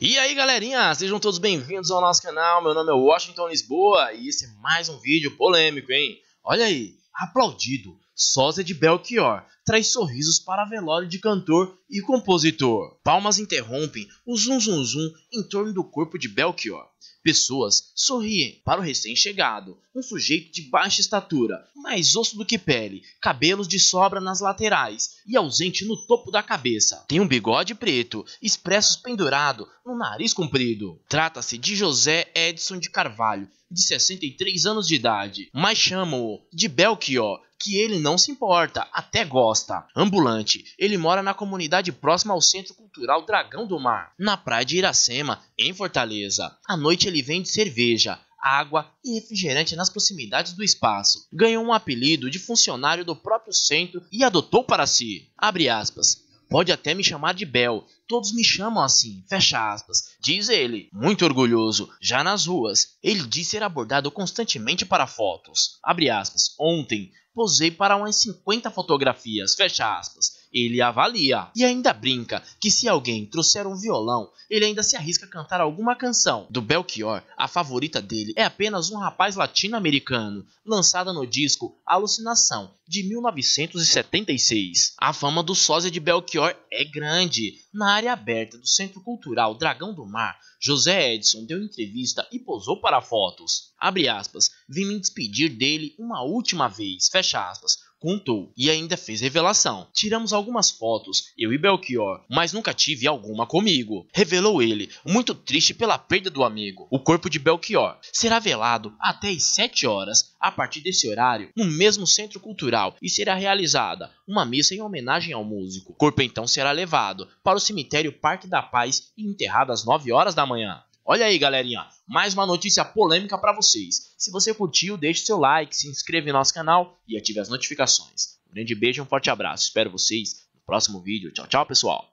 E aí galerinha, sejam todos bem-vindos ao nosso canal, meu nome é Washington Lisboa e esse é mais um vídeo polêmico, hein? Olha aí, aplaudido, sósia de Belchior, traz sorrisos para velório de cantor e compositor. Palmas interrompem o zum zum zum em torno do corpo de Belchior. Pessoas sorriem para o recém-chegado, um sujeito de baixa estatura, mais osso do que pele, cabelos de sobra nas laterais e ausente no topo da cabeça. Tem um bigode preto, expressos pendurado, no nariz comprido. Trata-se de José Edson de Carvalho, de 63 anos de idade, mas chamam-o de Belchior que ele não se importa, até gosta. Ambulante, ele mora na comunidade próxima ao Centro Cultural Dragão do Mar, na praia de Iracema, em Fortaleza. À noite ele vende cerveja, água e refrigerante nas proximidades do espaço. Ganhou um apelido de funcionário do próprio centro e adotou para si. Abre aspas. Pode até me chamar de Bel, todos me chamam assim, fecha aspas. Diz ele, muito orgulhoso, já nas ruas. Ele diz ser abordado constantemente para fotos. Abre aspas. Ontem, posei para umas 50 fotografias, fecha aspas ele avalia. E ainda brinca que se alguém trouxer um violão, ele ainda se arrisca a cantar alguma canção. Do Belchior, a favorita dele é apenas um rapaz latino-americano, lançada no disco Alucinação, de 1976. A fama do sósia de Belchior é grande. Na área aberta do Centro Cultural Dragão do Mar, José Edson deu entrevista e posou para fotos. Abre aspas, vim me despedir dele uma última vez, fecha aspas, contou e ainda fez revelação. Tiramos algumas fotos, eu e Belchior, mas nunca tive alguma comigo. Revelou ele, muito triste pela perda do amigo. O corpo de Belchior será velado até às 7 horas, a partir desse horário, no mesmo centro cultural e será realizada uma missa em homenagem ao músico. O corpo então será levado para o cemitério Parque da Paz e enterrado às 9 horas da manhã. Olha aí, galerinha, mais uma notícia polêmica para vocês. Se você curtiu, deixe seu like, se inscreva em nosso canal e ative as notificações. Um grande beijo e um forte abraço. Espero vocês no próximo vídeo. Tchau, tchau, pessoal.